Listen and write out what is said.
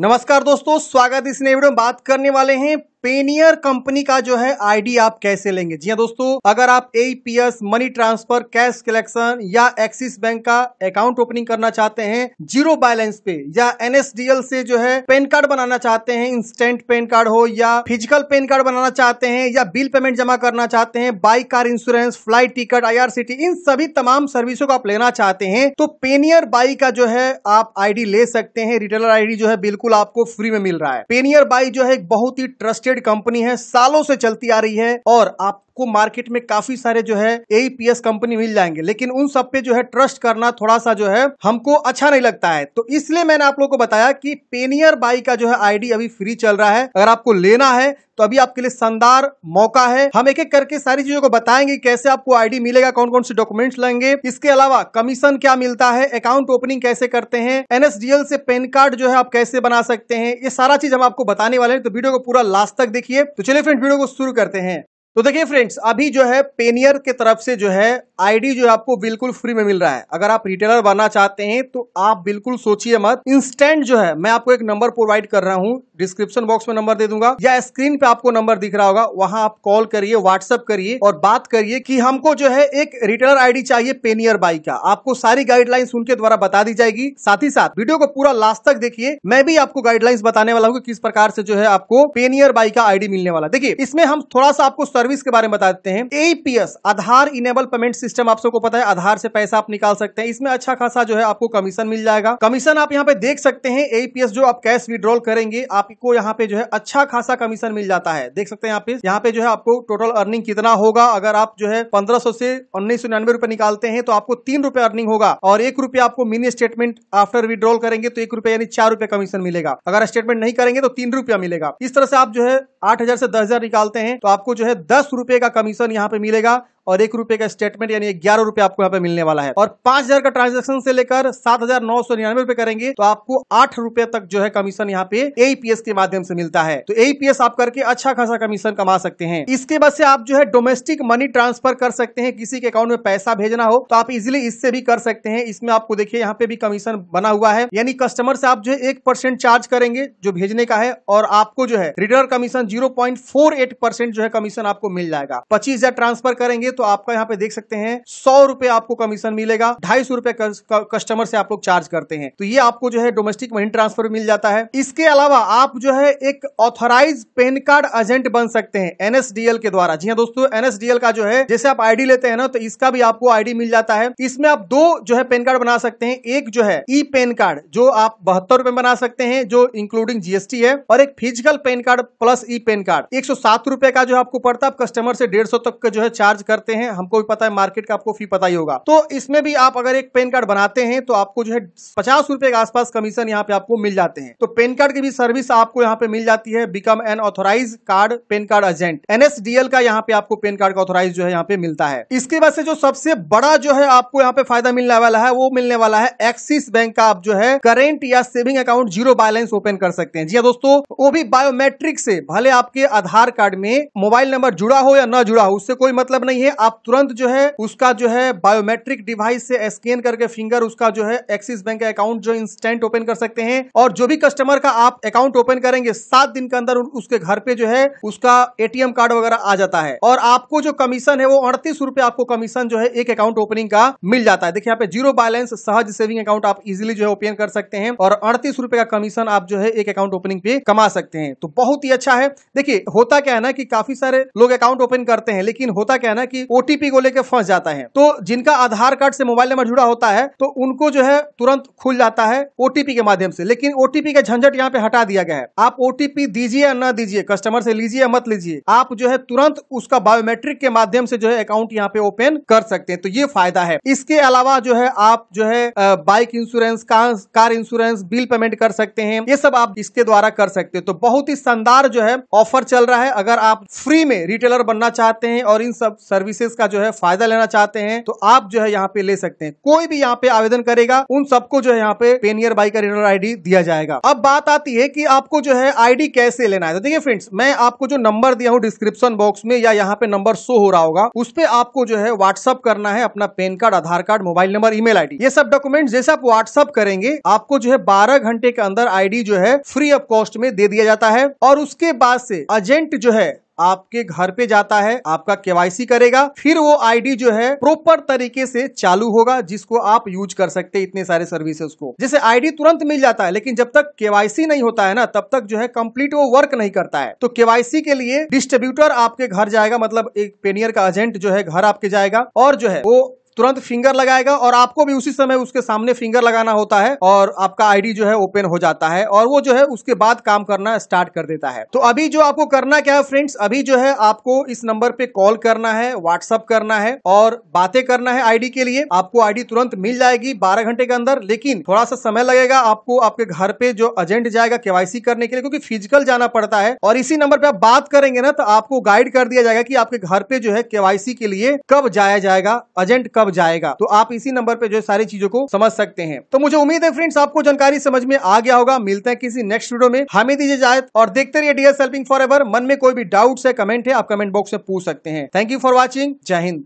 नमस्कार दोस्तों स्वागत इस नए वीडियो में बात करने वाले हैं पेनियर कंपनी का जो है आईडी आप कैसे लेंगे जी हाँ दोस्तों अगर आप APS money transfer cash collection या एक्सिस बैंक का अकाउंट ओपनिंग करना चाहते हैं जीरो बैलेंस पे या एनएसडीएल से जो है पेन कार्ड बनाना चाहते हैं इंस्टेंट पेन कार्ड हो या फिजिकल पेन कार्ड बनाना चाहते हैं या बिल पेमेंट जमा करना चाहते हैं bike car insurance flight ticket IRCT इन सभी तमाम सर्विसों को आप लेना चाहते हैं तो पेनियर बाई का जो है आप आईडी ले सकते हैं रिटेलर आईडी जो है बिल्कुल आपको फ्री में मिल रहा है पेनियर बाई जो है एक बहुत ही ट्रस्टेड कंपनी है सालों से चलती आ रही है और आप आपको मार्केट में काफी सारे जो है एस e कंपनी मिल जाएंगे लेकिन उन सब पे जो है ट्रस्ट करना थोड़ा सा जो है हमको अच्छा नहीं लगता है तो इसलिए मैंने आप लोग को बताया कि पेनियर बाई का जो है आईडी अभी फ्री चल रहा है अगर आपको लेना है तो अभी आपके लिए शानदार मौका है हम एक एक करके सारी चीजों को बताएंगे कैसे आपको आईडी मिलेगा कौन कौन से डॉक्यूमेंट्स लेंगे इसके अलावा कमीशन क्या मिलता है अकाउंट ओपनिंग कैसे करते हैं एनएसडीएल से पैन कार्ड जो है आप कैसे बना सकते हैं ये सारा चीज हम आपको बताने वाले हैं तो वीडियो को पूरा लास्ट तक देखिए तो चलिए फ्रेंड वीडियो को शुरू करते हैं तो देखिए फ्रेंड्स अभी जो है पेनियर के तरफ से जो है आईडी जो है आपको बिल्कुल फ्री में मिल रहा है अगर आप रिटेलर बनना चाहते हैं तो आप बिल्कुल सोचिए मत इंस्टेंट जो है मैं आपको एक नंबर प्रोवाइड कर रहा हूँ डिस्क्रिप्शन बॉक्स में नंबर दे दूंगा या स्क्रीन पे आपको नंबर दिख रहा होगा वहां आप कॉल करिए व्हाट्सअप करिए और बात करिए कि हमको जो है एक रिटेलर आईडी चाहिए पेनियर बाई का आपको सारी गाइडलाइंस उनके द्वारा बता दी जाएगी साथ ही साथ वीडियो को पूरा लास्ट तक देखिए मैं भी आपको गाइडलाइंस बताने वाला हूँ कि किस प्रकार से जो है आपको पेनियर बाई का आईडी मिलने वाला देखिए इसमें हम थोड़ा सा आपको सर्विस के बारे में बता देते हैं APS Aadhaar enable payment system system आप सबको पता है आधार से पैसा आप निकाल सकते हैं इसमें अच्छा खासा जो है आपको कमीशन मिल जाएगा कमीशन आप यहाँ पे देख सकते हैं एपीएस जो आप कैश विद्रॉल करेंगे आपको यहाँ पे जो है अच्छा खासा कमीशन मिल जाता है देख सकते हैं यहाँ पे यहाँ पे जो है आपको टोटल अर्निंग कितना होगा अगर आप जो है पंद्रह से उन्नीस रुपए निकालते हैं तो आपको तीन रुपए अर्निंग होगा और एक रुपया आपको मिनी स्टेटमेंट आफ्टर विड्रॉल करेंगे तो एक रुपया यानी चार रुपया कमीशन मिलेगा अगर स्टेटमेंट नहीं करेंगे तो तीन रुपया मिलेगा इस तरह से आप जो है आठ हजार से दस हजार निकालते हैं तो आपको जो है दस रुपए का कमीशन यहाँ पे मिलेगा और एक रुपए का स्टेटमेंट यानी ग्यारह रुपए आपको यहाँ पे मिलने वाला है और पांच हजार का ट्रांजेक्शन से लेकर सात हजार नौ सौ निन्यानवे रुपए करेंगे तो आपको आठ रुपए तक जो है कमीशन यहाँ पे एपीएस के माध्यम से मिलता है तो एपीएस आप करके अच्छा खासा कमीशन कमा सकते हैं इसके बाद से आप जो है डोमेस्टिक मनी ट्रांसफर कर सकते हैं किसी के अकाउंट में पैसा भेजना हो तो आप इजिली इससे भी कर सकते हैं इसमें आपको देखिए यहाँ पे भी कमीशन बना हुआ है यानी कस्टमर से आप जो है एक परसेंट चार्ज करेंगे जो भेजने का है और आपको जो है return commission zero point four eight percent जो है कमीशन आपको मिल जाएगा पच्चीस हजार ट्रांसफर करेंगे तो आपका यहाँ पे देख सकते हैं सौ रुपए आपको कमीशन मिलेगा ढाई सौ रुपए कस्टमर से आप लोग चार्ज करते हैं तो ये आपको जो है डोमेस्टिक मनी ट्रांसफर मिल जाता है इसके अलावा आप जो है एक ऑथोराइज पेन कार्ड एजेंट बन सकते हैं एनएसडीएल के द्वारा जी हाँ दोस्तों एनएसडीएल का जो है जैसे आप आईडी लेते हैं ना तो इसका भी आपको आईडी मिल जाता है इसमें आप दो जो है पेन कार्ड बना सकते हैं एक जो है ई पेन कार्ड जो आप बहत्तर रुपए बना सकते हैं जो इंक्लूडिंग जीएसटी है और एक physical PAN card plus e PAN card एक रुपए का जो आपको पड़ता है आप कस्टमर से डेढ़ तक का जो है चार्ज कर करते हैं हमको भी पता है मार्केट का आपको फी पता ही होगा तो इसमें भी आप अगर एक पेन कार्ड बनाते हैं तो आपको जो है पचास रुपए के आसपास कमीशन यहाँ पे आपको मिल जाते हैं तो पेन कार्ड की भी सर्विस आपको यहाँ पे मिल जाती है become an authorize card PAN card agent NSDL का यहाँ पे आपको पेन कार्ड का ऑथोराइज जो है यहाँ पे मिलता है इसके बाद से जो सबसे बड़ा जो है आपको यहाँ पे फायदा मिलने वाला है वो मिलने वाला है एक्सिस बैंक का आप जो है करेंट या saving account zero balance open कर सकते हैं जी हाँ दोस्तों वो भी बायोमेट्रिक से भले आपके आधार कार्ड में मोबाइल नंबर जुड़ा हो या न जुड़ा हो उससे कोई मतलब नहीं है आप तुरंत जो है उसका जो है बायोमेट्रिक डिवाइस से स्कैन करके फिंगर उसका जो है एक्सिस बैंक का अकाउंट जो इंस्टेंट ओपन कर सकते हैं और जो भी कस्टमर का आप अकाउंट ओपन करेंगे सात दिन के अंदर उसके घर पे जो है उसका एटीएम कार्ड वगैरह आ जाता है और आपको जो कमीशन है वो अड़तीस रूपए आपको कमीशन जो है एक अकाउंट ओपनिंग का मिल जाता है देखिए यहाँ पे zero balance Sahaj saving account आप इजिली जो है ओपन कर सकते हैं और अड़तीस रूपए का कमीशन आप जो है एक अकाउंट ओपनिंग पे कमा सकते हैं तो बहुत ही अच्छा है देखिए होता क्या है ना कि काफी सारे लोग अकाउंट ओपन करते हैं लेकिन होता क्या है ना कि ओटीपी को लेकर फंस जाते हैं तो जिनका आधार कार्ड से मोबाइल नंबर जुड़ा होता है तो उनको जो है तुरंत खुल जाता है ओटीपी के माध्यम से लेकिन ओटीपी का झंझट यहाँ पे हटा दिया गया है आप ओटीपी दीजिए या न दीजिए कस्टमर से लीजिए या मत लीजिए आप जो है तुरंत उसका बायोमेट्रिक के माध्यम से जो है अकाउंट यहाँ पे ओपन कर सकते हैं तो ये फायदा है इसके अलावा जो है आप जो है bike insurance car insurance bill payment कर सकते हैं ये सब आप इसके द्वारा कर सकते हैं तो बहुत ही शानदार जो है ऑफर चल रहा है अगर आप फ्री में रिटेलर बनना चाहते हैं और इन सब सर्विस सर्विसेज का जो है फायदा लेना चाहते हैं तो आप जो है यहाँ पे ले सकते हैं कोई भी यहाँ पे आवेदन करेगा उन सबको जो है यहाँ पे पेनियर बाई का रिनल आई दिया जाएगा अब बात आती है की आपको जो है आईडी कैसे लेना है तो देखिए फ्रेंड्स मैं आपको जो नंबर दिया हूँ डिस्क्रिप्शन बॉक्स में या यहाँ पे नंबर शो हो रहा होगा उस पर आपको जो है व्हाट्सअप करना है अपना PAN card Aadhaar card mobile number email ID ये सब डॉक्यूमेंट जैसे आप व्हाट्सअप करेंगे आपको जो है बारह घंटे के अंदर आईडी जो है फ्री ऑफ कॉस्ट में दे दिया जाता है और उसके बाद से एजेंट जो है आपके घर पे जाता है आपका केवाईसी करेगा फिर वो आईडी जो है प्रॉपर तरीके से चालू होगा जिसको आप यूज कर सकते हैं इतने सारे सर्विसेज को जैसे आईडी तुरंत मिल जाता है लेकिन जब तक केवाईसी नहीं होता है ना तब तक जो है कंप्लीट वो वर्क नहीं करता है तो केवाईसी के लिए डिस्ट्रीब्यूटर आपके घर जाएगा मतलब एक पेनियर का एजेंट जो है घर आपके जाएगा और जो है वो तुरंत फिंगर लगाएगा और आपको भी उसी समय उसके सामने फिंगर लगाना होता है और आपका आईडी जो है ओपन हो जाता है और वो जो है उसके बाद काम करना स्टार्ट कर देता है तो अभी जो आपको करना क्या है फ्रेंड्स अभी जो है आपको इस नंबर पे कॉल करना है व्हाट्सअप करना है और बातें करना है आईडी के लिए आपको आईडी तुरंत मिल जाएगी बारह घंटे के अंदर लेकिन थोड़ा सा समय लगेगा आपको आपके घर पे जो एजेंट जाएगा केवाईसी करने के लिए क्योंकि फिजिकल जाना पड़ता है और इसी नंबर पे आप बात करेंगे ना तो आपको गाइड कर दिया जाएगा कि आपके घर पे जो है केवाईसी के लिए कब जाया जाएगा एजेंट कब कब जाएगा तो आप इसी नंबर पे जो है सारी चीजों को समझ सकते हैं तो मुझे उम्मीद है फ्रेंड्स आपको जानकारी समझ में आ गया होगा मिलते हैं किसी नेक्स्ट वीडियो में हमें दीजिए जायत और देखते रहिए डीएस हेल्पिंग फॉर मन में कोई भी डाउट है कमेंट है आप कमेंट बॉक्स में पूछ सकते हैं थैंक यू फॉर वॉचिंग जय हिंद